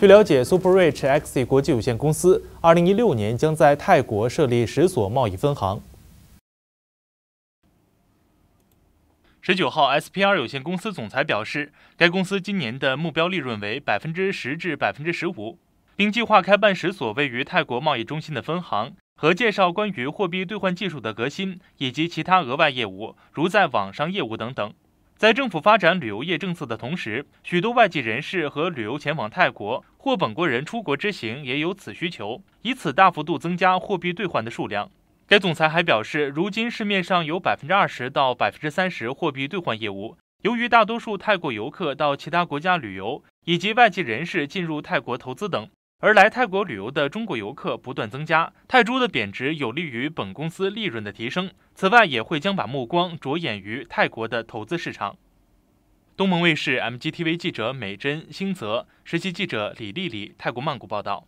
据了解 s u p e r r i c h X 国际有限公司二零一六年将在泰国设立十所贸易分行。十九号，SPR 有限公司总裁表示，该公司今年的目标利润为百分之十至百分之十五，并计划开办十所位于泰国贸易中心的分行，和介绍关于货币兑换技术的革新以及其他额外业务，如在网商业务等等。在政府发展旅游业政策的同时，许多外籍人士和旅游前往泰国。或本国人出国之行也有此需求，以此大幅度增加货币兑换的数量。该总裁还表示，如今市面上有百分之二十到百分之三十货币兑换业务。由于大多数泰国游客到其他国家旅游，以及外籍人士进入泰国投资等，而来泰国旅游的中国游客不断增加，泰铢的贬值有利于本公司利润的提升。此外，也会将把目光着眼于泰国的投资市场。东盟卫视 MGTV 记者美珍、星泽，实习记者李丽丽，泰国曼谷报道。